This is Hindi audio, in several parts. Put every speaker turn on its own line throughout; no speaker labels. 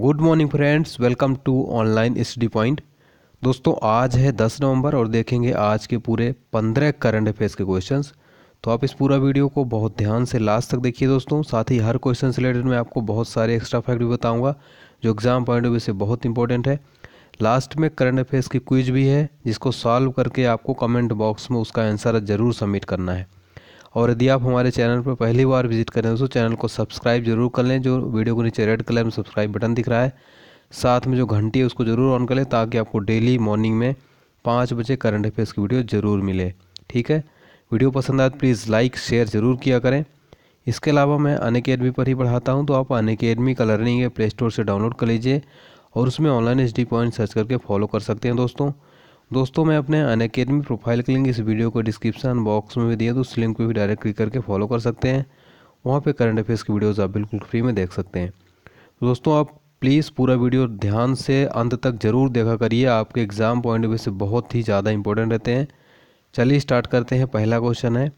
good morning friends welcome to online study point दोस्तों आज है 10 नवंबर और देखेंगे आज के पूरे 15 करंट अफेयर्स के क्वेश्चंस तो आप इस पूरा वीडियो को बहुत ध्यान से लास्ट तक देखिए दोस्तों साथ ही हर क्वेश्चन से रिलेटेड मैं आपको बहुत सारे एक्स्ट्रा फैक्ट भी बताऊँगा जो एग्ज़ाम पॉइंट ऑफ व्यू से बहुत इंपॉर्टेंट है लास्ट में करंट अफेयर्स की क्विज भी है जिसको सॉल्व करके आपको कमेंट बॉक्स में उसका आंसर ज़रूर सबमिट करना है और यदि आप हमारे चैनल पर पहली बार विजिट करें तो चैनल को सब्सक्राइब जरूर कर लें जो वीडियो को नीचे रेड कलर में सब्सक्राइब बटन दिख रहा है साथ में जो घंटी है उसको ज़रूर ऑन कर लें ताकि आपको डेली मॉर्निंग में पाँच बजे करंट अफेयर्स की वीडियो ज़रूर मिले ठीक है वीडियो पसंद आए तो प्लीज़ लाइक शेयर ज़रूर किया करें इसके अलावा मैं अनकेडमी पर ही पढ़ाता हूँ तो आप अनकेडमी का लर्निंग है प्ले स्टोर से डाउनलोड कर लीजिए और उसमें ऑनलाइन एच पॉइंट सर्च करके फॉलो कर सकते हैं दोस्तों दोस्तों मैं अपने अन अकेडमी प्रोफाइल के लिंक इस वीडियो को डिस्क्रिप्शन बॉक्स में भी दिया तो उस लिंक को भी डायरेक्ट क्लिक करके फॉलो कर सकते हैं वहाँ पर करंट अफेयर्स की वीडियोज़ आप बिल्कुल फ्री में देख सकते हैं दोस्तों आप प्लीज़ पूरा वीडियो ध्यान से अंत तक ज़रूर देखा करिए आपके एग्ज़ाम पॉइंट ऑफ व्यू से बहुत ही ज़्यादा इंपॉर्टेंट रहते हैं चलिए स्टार्ट करते हैं पहला क्वेश्चन है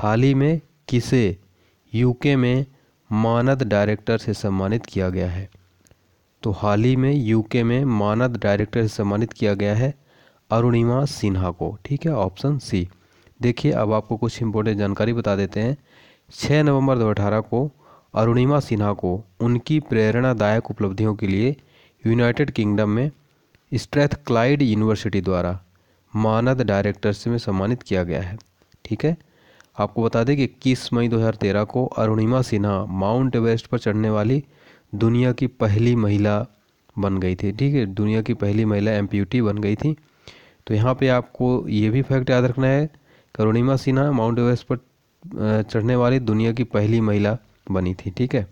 हाल ही में किसे यूके में मानद डायरेक्टर से सम्मानित किया गया है तो हाल ही में यूके में मानद डायरेक्टर से सम्मानित किया गया है अरुणिमा सिन्हा को ठीक है ऑप्शन सी देखिए अब आपको कुछ इम्पोर्टेंट जानकारी बता देते हैं छः नवंबर दो को अरुणिमा सिन्हा को उनकी प्रेरणादायक उपलब्धियों के लिए यूनाइटेड किंगडम में क्लाइड यूनिवर्सिटी द्वारा मानद डायरेक्टर्स में सम्मानित किया गया है ठीक है आपको बता दें कि इक्कीस मई 2013 को अरुणिमा सिन्हा माउंट एवरेस्ट पर चढ़ने वाली दुनिया की पहली महिला बन गई थी ठीक है दुनिया की पहली महिला एम्प्यूटी बन गई थी तो यहाँ पे आपको ये भी फैक्ट याद रखना है करुणिमा सिन्हा माउंट एवरेस्ट पर चढ़ने वाली दुनिया की पहली महिला बनी थी ठीक है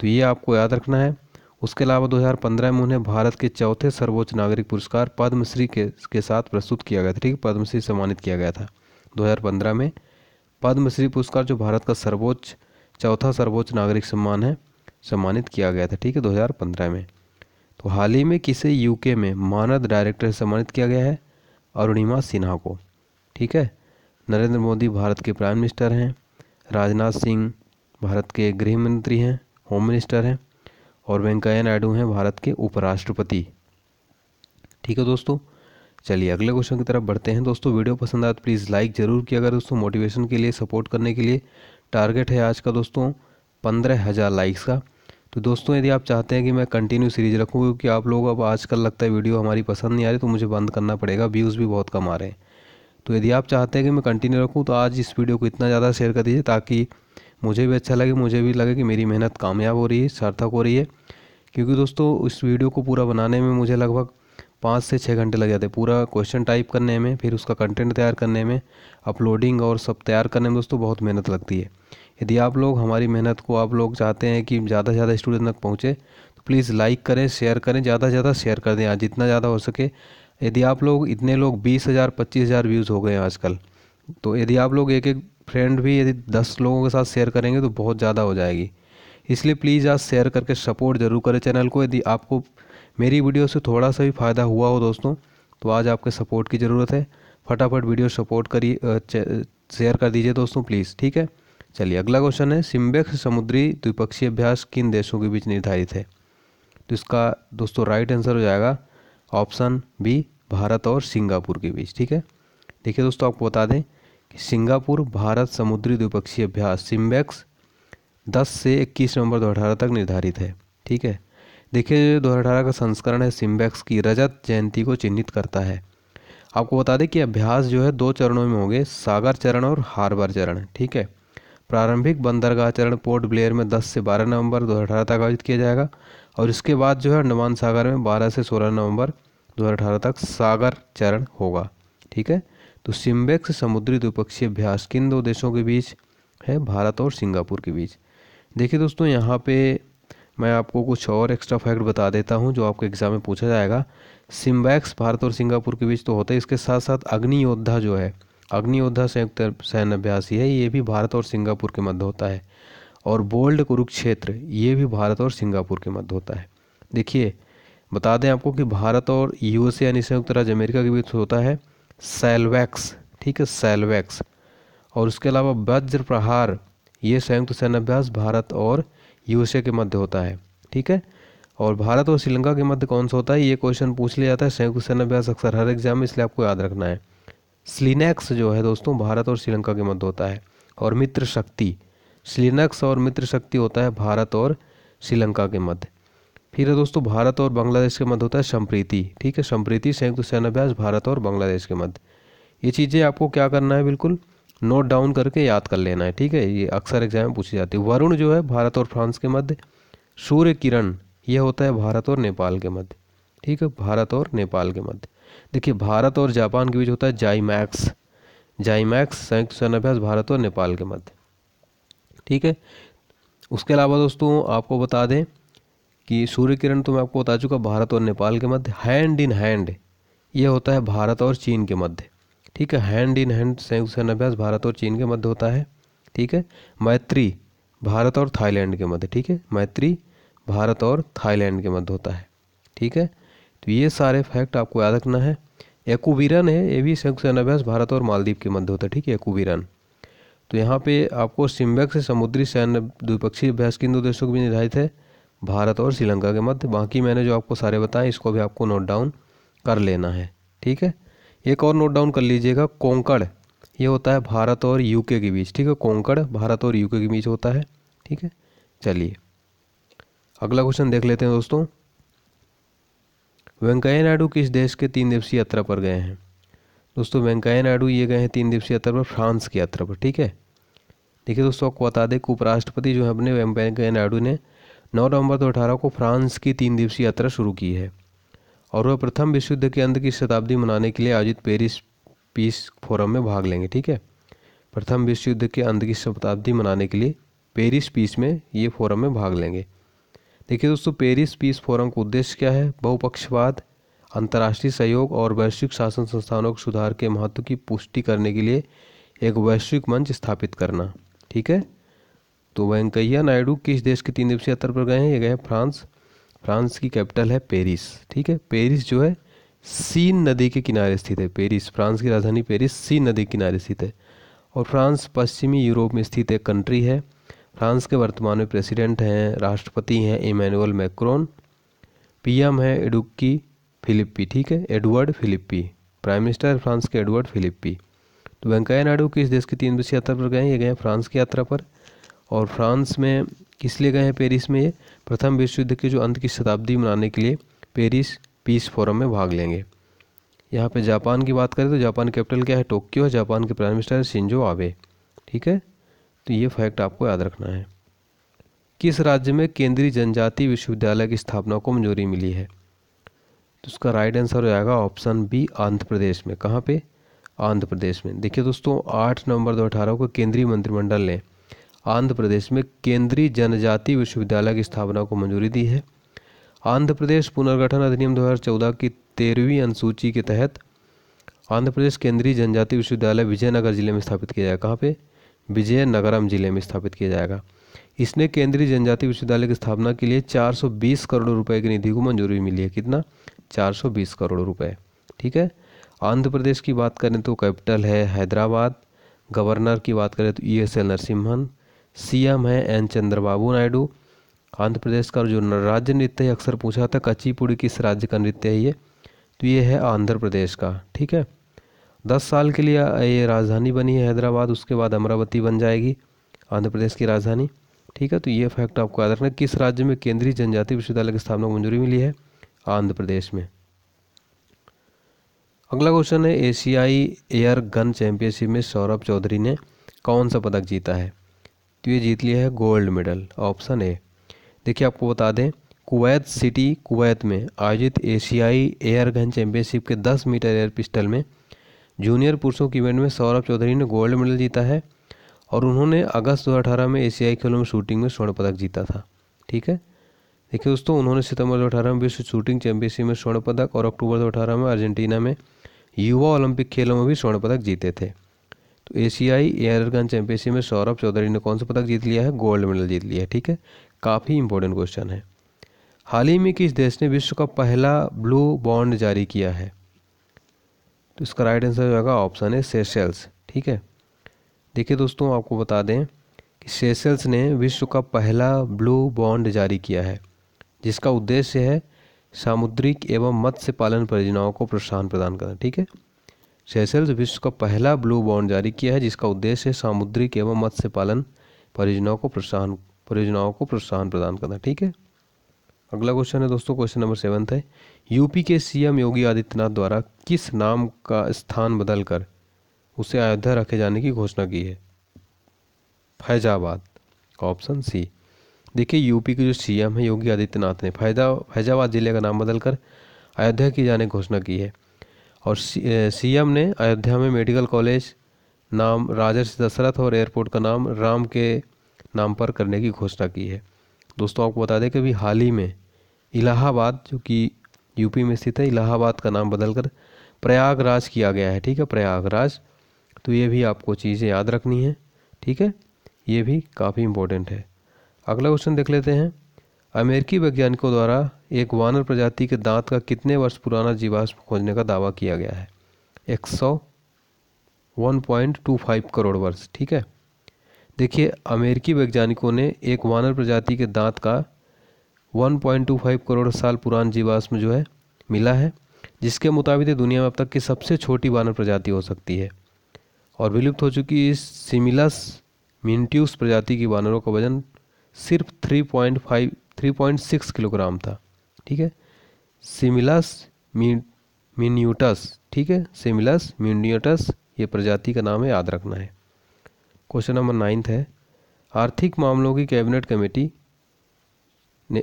तो ये आपको याद रखना है उसके अलावा 2015 में उन्हें भारत के चौथे सर्वोच्च नागरिक पुरस्कार पद्मश्री के के साथ प्रस्तुत किया गया था ठीक है पद्मश्री सम्मानित किया गया था 2015 में पद्मश्री पुरस्कार जो भारत का सर्वोच्च चौथा सर्वोच्च नागरिक सम्मान है सम्मानित किया गया था ठीक है 2015 में तो हाल ही में किसे यूके में मानद डायरेक्टर सम्मानित किया गया है अरुणिमा सिन्हा को ठीक है नरेंद्र मोदी भारत के प्राइम मिनिस्टर हैं राजनाथ सिंह भारत के गृह मंत्री हैं होम मिनिस्टर हैं और वेंकैया नायडू हैं भारत के उपराष्ट्रपति ठीक है दोस्तों चलिए अगले क्वेश्चन की तरफ बढ़ते हैं दोस्तों वीडियो पसंद आए तो प्लीज़ लाइक ज़रूर किया अगर दोस्तों मोटिवेशन के लिए सपोर्ट करने के लिए टारगेट है आज का दोस्तों पंद्रह हज़ार लाइक्स का तो दोस्तों यदि आप चाहते हैं कि मैं कंटिन्यू सीरीज रखूँ क्योंकि आप लोग अब आजकल लगता है वीडियो हमारी पसंद नहीं आ रही तो मुझे बंद करना पड़ेगा व्यूज़ भी बहुत कम आ रहे हैं तो यदि आप चाहते हैं कि मैं कंटिन्यू रखूँ तो आज इस वीडियो को इतना ज़्यादा शेयर कर दीजिए ताकि मुझे भी अच्छा लगे मुझे भी लगे कि मेरी मेहनत कामयाब हो रही है सार्थक हो रही है क्योंकि दोस्तों इस वीडियो को पूरा बनाने में मुझे लगभग पाँच से छः घंटे लग जाते हैं पूरा क्वेश्चन टाइप करने में फिर उसका कंटेंट तैयार करने में अपलोडिंग और सब तैयार करने में दोस्तों बहुत मेहनत लगती है यदि आप लोग हमारी मेहनत को आप लोग चाहते हैं कि ज़्यादा से ज़्यादा स्टूडेंट तक पहुँचे तो प्लीज़ लाइक करें शेयर करें ज़्यादा से ज़्यादा शेयर कर दें आज जितना ज़्यादा हो सके यदि आप लोग इतने लोग बीस हज़ार पच्चीस हज़ार व्यूज़ हो गए हैं आजकल तो यदि आप लोग एक एक फ्रेंड भी यदि दस लोगों के साथ शेयर करेंगे तो बहुत ज़्यादा हो जाएगी इसलिए प्लीज़ आज शेयर करके सपोर्ट ज़रूर करें चैनल को यदि आपको मेरी वीडियो से थोड़ा सा भी फ़ायदा हुआ हो दोस्तों तो आज आपके सपोर्ट की ज़रूरत है फटाफट वीडियो सपोर्ट करिए शेयर कर दीजिए दोस्तों प्लीज़ ठीक है चलिए अगला क्वेश्चन है सिम्बेक्स समुद्री द्विपक्षीय अभ्यास किन देशों के बीच निर्धारित है तो इसका दोस्तों राइट आंसर हो जाएगा ऑप्शन बी भारत और सिंगापुर के बीच ठीक है देखिए दोस्तों आपको बता दें कि सिंगापुर भारत समुद्री द्विपक्षीय अभ्यास सिम्बेक्स 10 से 21 नवंबर दो तक निर्धारित है ठीक है देखिए दो का संस्करण है सिम्बेक्स की रजत जयंती को चिन्हित करता है आपको बता दें कि अभ्यास जो है दो चरणों में होंगे सागर चरण और हार्बर चरण ठीक है प्रारंभिक बंदरगाह चरण पोर्ट ब्लेयर में 10 से 12 नवंबर 2018 तक आयोजित किया जाएगा और इसके बाद जो है अंडमान सागर में 12 से 16 नवंबर 2018 तक सागर चरण होगा ठीक है तो सिम्बेक्स समुद्री द्विपक्षीय अभ्यास किन दो देशों के बीच है भारत और सिंगापुर के बीच देखिए दोस्तों यहाँ पे मैं आपको कुछ और एक्स्ट्रा फैक्ट बता देता हूँ जो आपको एग्ज़ाम में पूछा जाएगा सिम्बैक्स भारत और सिंगापुर के बीच तो होता है इसके साथ साथ अग्नि योद्धा जो है अग्नियोद्धा संयुक्त सैन्य अभ्यास है ये भी भारत और सिंगापुर के मध्य होता है और बोल्ड कुरुक्षेत्र ये भी भारत और सिंगापुर के मध्य होता है देखिए बता दें आपको कि भारत और यूएसए यानी संयुक्त राज्य अमेरिका के बीच होता है सेलवैक्स ठीक है सेलवैक्स और उसके अलावा वज्र प्रहार ये संयुक्त सैन्य अभ्यास भारत और यूएसए के मध्य होता है ठीक है और भारत और श्रीलंका के मध्य कौन सा होता है ये क्वेश्चन पूछ लिया जाता है संयुक्त सैन्य अभ्यास अक्सर हर एग्जाम में इसलिए आपको याद रखना है स्लिनेक्स जो है दोस्तों भारत और श्रीलंका के मध्य होता है और मित्र शक्ति स्लिनेक्स और मित्र शक्ति होता है भारत और श्रीलंका के मध्य फिर है दोस्तों भारत और बांग्लादेश के मध्य होता है संप्रीति ठीक है संप्रीति संयुक्त सेनाभ्यास भारत और बांग्लादेश के मध्य ये चीज़ें आपको क्या करना है बिल्कुल नोट डाउन करके याद कर लेना है ठीक है ये अक्सर एग्जाम में पूछी जाती है वरुण जो है भारत और फ्रांस के मध्य सूर्य किरण यह होता है भारत और नेपाल के मध्य ठीक है भारत और नेपाल के मध्य देखिए भारत और जापान के बीच होता है जाइमैक्स जाइमैक्स संयुक्त सेनाभ्यास भारत और नेपाल के मध्य ठीक है उसके अलावा दोस्तों आपको बता दें कि सूर्य किरण तो मैं आपको बता चुका भारत और नेपाल के मध्य हैंड इन हैंड ये होता है भारत और चीन के मध्य ठीक है हैंड इन हैंड संयुक्त सेनाभ्यास भारत और चीन के मध्य होता है ठीक है मैत्री भारत और थाईलैंड के मध्य ठीक है मैत्री भारत और थाईलैंड के मध्य होता है ठीक है तो ये सारे फैक्ट आपको याद रखना है एकोवीरन है ये भी संयुक्त सेनाभ्यास भारत और मालदीव के मध्य होता है ठीक है एकुबीरन तो यहाँ पे आपको सिम्बेक से समुद्री सैन्य द्विपक्षीय अभ्यास किन दो देशों के बीच निर्धारित है भारत और श्रीलंका के मध्य बाकी मैंने जो आपको सारे बताए इसको भी आपको नोट डाउन कर लेना है ठीक है एक और नोट डाउन कर लीजिएगा कोंकड़ ये होता है भारत और यूके के बीच ठीक है कोंकड़ भारत और यूके के बीच होता है ठीक है चलिए अगला क्वेश्चन देख लेते हैं दोस्तों वेंकैया नायडू किस देश के तीन दिवसीय यात्रा पर गए हैं दोस्तों वेंकैया नायडू ये गए हैं तीन दिवसीय यात्रा पर फ्रांस की यात्रा पर ठीक है देखिए दोस्तों आपको बता दें कि उपराष्ट्रपति जो है अपने वेंकैया नायडू ने नौ नवंबर दो अठारह को फ्रांस की तीन दिवसीय यात्रा शुरू की है और वह प्रथम विश्व युद्ध के अंत की शताब्दी मनाने के लिए आयोजित पेरिस पीस फोरम में भाग लेंगे ठीक है प्रथम विश्व युद्ध के अंत की शताब्दी मनाने के लिए पेरिस पीस में ये फोरम में भाग लेंगे देखिए दोस्तों पेरिस पीस फोरम का उद्देश्य क्या है बहुपक्षवाद अंतर्राष्ट्रीय सहयोग और वैश्विक शासन संस्थानों के सुधार के महत्व की पुष्टि करने के लिए एक वैश्विक मंच स्थापित करना ठीक है तो वेंकैया नायडू किस देश के तीन दिवसीय यात्रा पर गए हैं ये गए फ्रांस फ्रांस की कैपिटल है पेरिस ठीक है पेरिस जो है सीन नदी के किनारे स्थित है पेरिस फ्रांस की राजधानी पेरिस सीन नदी के किनारे स्थित है और फ्रांस पश्चिमी यूरोप में स्थित एक कंट्री है फ्रांस के वर्तमान में प्रेसिडेंट हैं राष्ट्रपति हैं इमैनुअल मैक्रोन पीएम है एडुक्की फिलिप्पी ठीक है Edward Philippe prime minister France के एडवर्ड फिलिप्पी तो वेंकैया नायडू किस देश की तीन दिवसीय यात्रा पर गए ये गए फ्रांस की यात्रा पर और फ्रांस में किस लिए गए हैं पेरिस में ये प्रथम विश्व युद्ध के जो अंत की शताब्दी मनाने के लिए पेरिस पीस फोरम में भाग लेंगे यहाँ पे जापान की बात करें तो जापान कैपिटल क्या है टोक्यो है जापान के प्राइम मिनिस्टर शिंजो आबे ठीक है तो ये फैक्ट आपको याद रखना है किस राज्य में केंद्रीय जनजातीय विश्वविद्यालय की स्थापना को मंजूरी मिली है तो उसका राइट आंसर हो जाएगा ऑप्शन बी आंध्र प्रदेश में कहाँ पे आंध्र प्रदेश में देखिए दोस्तों आठ नवंबर दो अठारह को केंद्रीय मंत्रिमंडल ने आंध्र प्रदेश में केंद्रीय जनजाति विश्वविद्यालय की स्थापना को मंजूरी दी है आंध्र प्रदेश पुनर्गठन अधिनियम 2014 की तेरहवीं अनुसूची के तहत आंध्र प्रदेश केंद्रीय जनजाति विश्वविद्यालय विजयनगर जिले में स्थापित किया जाए कहाँ पर विजयनगरम जिले में स्थापित किया जाएगा इसने केंद्रीय जनजाति विश्वविद्यालय की स्थापना के लिए 420 करोड़ रुपए की निधि को मंजूरी मिली है कितना 420 करोड़ रुपए ठीक है आंध्र प्रदेश की बात करें तो कैपिटल है हैदराबाद गवर्नर की बात करें तो E S L Narasimhan C M है एन चंद्रबाबू नायडू आंध्र प्रदेश का जो राज्य नृत्य है अक्सर पूछा था कच्चीपुड़ी किस राज्य का नृत्य है ये तो ये है आंध्र प्रदेश का ठीक है दस साल के लिए ये राजधानी बनी है हैदराबाद उसके बाद अमरावती बन जाएगी आंध्र प्रदेश की राजधानी ठीक है तो ये फैक्ट आपको याद रखना किस राज्य में केंद्रीय जनजाति विश्वविद्यालय की स्थापना को मंजूरी मिली है आंध्र प्रदेश में अगला क्वेश्चन है एशियाई एयर गन चैंपियनशिप में सौरभ चौधरी ने कौन सा पदक जीता है तो ये जीत लिया है गोल्ड मेडल ऑप्शन ए देखिए आपको बता दें कुवैत सिटी कुवैत में आयोजित एशियाई एयर गन चैंपियनशिप के 10 मीटर एयर पिस्टल में जूनियर पुरुषों के इवेंट में सौरभ चौधरी ने गोल्ड मेडल जीता है और उन्होंने अगस्त 2018 में एशियाई खेलों में शूटिंग में स्वर्ण पदक जीता था ठीक है देखिए दोस्तों उन्होंने सितंबर दो में विश्व शूटिंग चैंपियनशिप में स्वर्ण पदक और अक्टूबर दो में अर्जेंटीना में युवा ओलंपिक खेलों में भी स्वर्ण पदक जीते थे तो एशियाई एयरगन चैंपियनशिप में सौरभ चौधरी ने कौन सा पदक जीत लिया है गोल्ड मेडल जीत लिया है ठीक है काफ़ी इंपॉर्टेंट क्वेश्चन है हाल ही में किस देश ने विश्व का पहला ब्लू बॉन्ड जारी किया है तो इसका राइट आंसर हो जाएगा ऑप्शन है सेशल्स ठीक है देखिए दोस्तों आपको बता दें कि सेशल्स ने विश्व का पहला ब्लू बॉन्ड जारी किया है जिसका उद्देश्य है सामुद्रिक एवं मत्स्य पालन परियोजनाओं को प्रोत्साहन प्रदान करना ठीक है सेशल्स विश्व का पहला ब्लू बॉन्ड जारी किया है जिसका उद्देश्य सामुद्रिक एवं मत्स्य पालन परियोजनाओं को प्रोत्साहन परियोजनाओं को प्रोत्साहन प्रदान करना ठीक है अगला क्वेश्चन है दोस्तों क्वेश्चन नंबर सेवन्थ है यूपी के सीएम योगी आदित्यनाथ द्वारा किस नाम का स्थान बदलकर उसे अयोध्या रखे जाने की घोषणा की है फैजाबाद ऑप्शन सी देखिए यूपी के जो सीएम है योगी आदित्यनाथ ने फैजा फैजाबाद ज़िले का नाम बदलकर अयोध्या की जाने घोषणा की है और सीएम ने अयोध्या में मेडिकल कॉलेज नाम राजर्षि दशरथ और एयरपोर्ट का नाम राम के नाम पर करने की घोषणा की है दोस्तों आपको बता दें कि अभी हाल ही में इलाहाबाद जो कि यूपी में स्थित है इलाहाबाद का नाम बदलकर प्रयागराज किया गया है ठीक है प्रयागराज तो ये भी आपको चीज़ें याद रखनी है ठीक है ये भी काफ़ी इम्पोर्टेंट है अगला क्वेश्चन देख लेते हैं अमेरिकी वैज्ञानिकों द्वारा एक वानर प्रजाति के दांत का कितने वर्ष पुराना जीवाश्म खोजने का दावा किया गया है एक सौ one point two five crore वर्ष ठीक है देखिए अमेरिकी वैज्ञानिकों ने एक वानर प्रजाति के दांत का 1.25 करोड़ साल पुरान जीवाश्म जो है मिला है जिसके मुताबिक ये तो दुनिया में अब तक की सबसे छोटी वानर प्रजाति हो सकती है और विलुप्त हो चुकी इस सिमिलस मिनट्यूस प्रजाति की वानरों का वजन सिर्फ 3.5 3.6 किलोग्राम था ठीक है सिमिलस मिन्यूटस ठीक है सिमिलस मिन्यूटस ये प्रजाति का नाम है याद रखना है क्वेश्चन नंबर नाइन्थ है आर्थिक मामलों की कैबिनेट कमेटी ने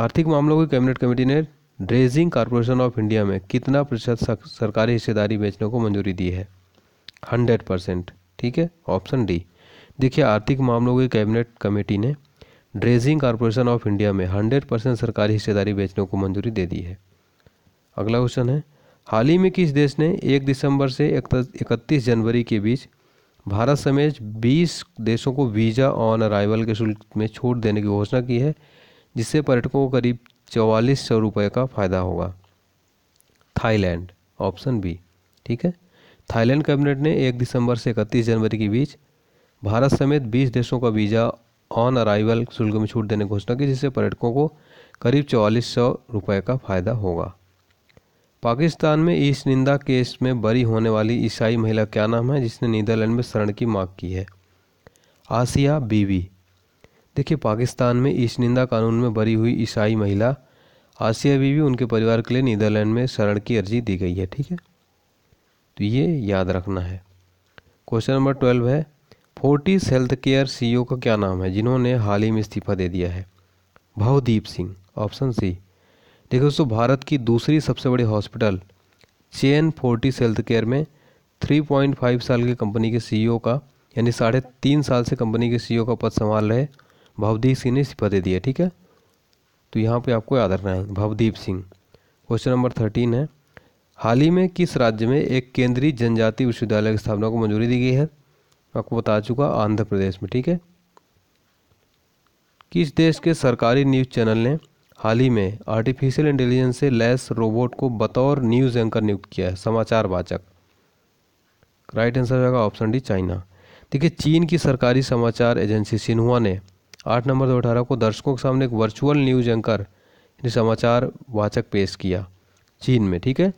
आर्थिक मामलों की कैबिनेट कमेटी ने ड्रेजिंग कॉरपोरेशन ऑफ इंडिया में कितना प्रतिशत सरकारी हिस्सेदारी बेचने को मंजूरी दी है हंड्रेड परसेंट ठीक है ऑप्शन डी देखिए आर्थिक मामलों की कैबिनेट कमेटी ने ड्रेजिंग कॉरपोरेशन ऑफ इंडिया में हंड्रेड परसेंट सरकारी हिस्सेदारी बेचने को मंजूरी दे दी है अगला क्वेश्चन है हाल ही में किस देश ने एक दिसंबर से इकतीस जनवरी के बीच भारत समेत 20 देशों को वीज़ा ऑन अराइवल के शुल्क में छूट देने की घोषणा की है जिससे पर्यटकों को करीब चौवालीस सौ रुपये का फ़ायदा होगा थाईलैंड ऑप्शन बी ठीक है थाईलैंड कैबिनेट ने एक दिसंबर से इकतीस जनवरी के बीच भारत समेत बीस देशों का वीज़ा ऑन अराइवल शुल्क में छूट देने की घोषणा की जिससे पर्यटकों को करीब चौवालीस सौ रुपये का फ़ायदा होगा पाकिस्तान में इस निंदा केस में बरी होने वाली ईसाई महिला क्या नाम है जिसने नीदरलैंड में शरण की मांग की है आसिया बीवी देखिए पाकिस्तान में इस निंदा कानून में बरी हुई ईसाई महिला आसिया बीवी उनके परिवार के लिए नीदरलैंड में शरण की अर्जी दी गई है ठीक है तो ये याद रखना है क्वेश्चन नंबर ट्वेल्व है फोर्टिस हेल्थ केयर सी का क्या नाम है जिन्होंने हाल ही में इस्तीफा दे दिया है भावदीप सिंह ऑप्शन सी देखो दोस्तों भारत की दूसरी सबसे बड़ी hospital chain Fortis health care में 3.5 साल की कंपनी के सीईओ का यानी साढ़े तीन साल से कंपनी के सीईओ का पद संभाल रहे भवदीप सिंह ने इस्तीफा दे दिया ठीक है तो यहाँ पे आपको याद रखना है Bhavdeep Singh question number thirteen है हाल ही में किस राज्य में एक केंद्रीय जनजाति विश्वविद्यालय की स्थापना को मंजूरी दी गई है आपको बता चुका आंध्र प्रदेश में ठीक है किस देश के सरकारी न्यूज़ चैनल ने हाल ही में आर्टिफिशियल इंटेलिजेंस से लैस रोबोट को बतौर न्यूज़ एंकर नियुक्त किया है समाचार वाचक राइट आंसर होगा ऑप्शन डी चाइना देखिए चीन की सरकारी समाचार एजेंसी सिन्हुआ ने आठ नंबर दो अठारह को दर्शकों के सामने एक वर्चुअल न्यूज एंकर ने समाचार वाचक पेश किया चीन में ठीक है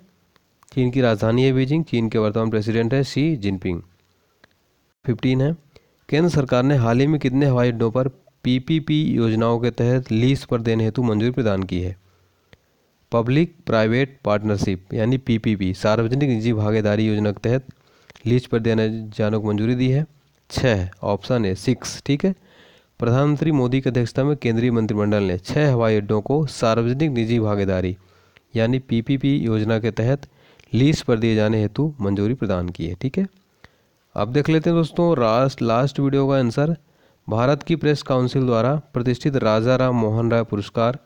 चीन की राजधानी है बीजिंग चीन के वर्तमान प्रेसिडेंट है शी जिनपिंग फिफ्टीन है केंद्र सरकार ने हाल ही में कितने हवाई अड्डों पर पीपीपी योजनाओं के तहत लीज पर देने हेतु मंजूरी प्रदान की है पब्लिक प्राइवेट पार्टनरशिप यानी पीपीपी सार्वजनिक निजी भागीदारी योजना के तहत लीज पर देने जाने को मंजूरी दी है छः ऑप्शन ए सिक्स ठीक है प्रधानमंत्री मोदी की अध्यक्षता में केंद्रीय मंत्रिमंडल ने छः हवाई अड्डों को सार्वजनिक निजी भागीदारी यानी पीपीपी योजना के तहत लीज पर दिए जाने हेतु मंजूरी प्रदान की है ठीक है अब देख लेते हैं दोस्तों लास्ट लास्ट वीडियो का आंसर भारत की प्रेस काउंसिल द्वारा प्रतिष्ठित राजा राम मोहन राय पुरस्कार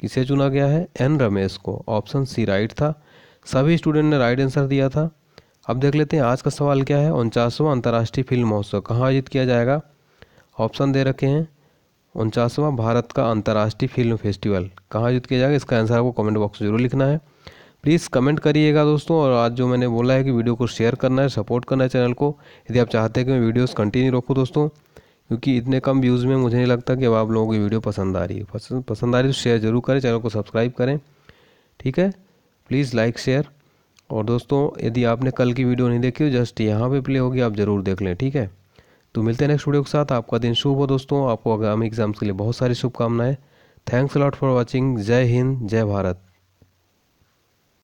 किसे चुना गया है एन रमेश को ऑप्शन सी राइट था सभी स्टूडेंट ने राइट आंसर दिया था अब देख लेते हैं आज का सवाल क्या है उनचासवां अंतर्राष्ट्रीय फिल्म महोत्सव कहाँ आयोजित किया जाएगा ऑप्शन दे रखे हैं उनचासवां भारत का अंतर्राष्ट्रीय फिल्म फेस्टिवल कहाँ आयोजित किया जाएगा इसका आंसर आपको कमेंट बॉक्स में जरूर लिखना है प्लीज़ कमेंट करिएगा दोस्तों और आज जो मैंने बोला है कि वीडियो को शेयर करना है सपोर्ट करना है चैनल को यदि आप चाहते हैं कि मैं वीडियोस कंटिन्यू रखूँ दोस्तों क्योंकि इतने कम व्यूज़ में मुझे नहीं लगता कि अब आप लोगों की वीडियो पसंद आ रही है पसंद पसंद आ रही है तो शेयर जरूर करें चैनल को सब्सक्राइब करें ठीक है प्लीज़ लाइक शेयर और दोस्तों यदि आपने कल की वीडियो नहीं देखी हो जस्ट यहाँ पर प्ले होगी आप ज़रूर देख लें ठीक है तो मिलते हैं नेक्स्ट वीडियो के साथ आपका दिन शुभ हो दोस्तों आपको आगामी एग्जाम्स के लिए बहुत सारी शुभकामनाएं थैंक्स लॉट फॉर वॉचिंग जय हिंद जय भारत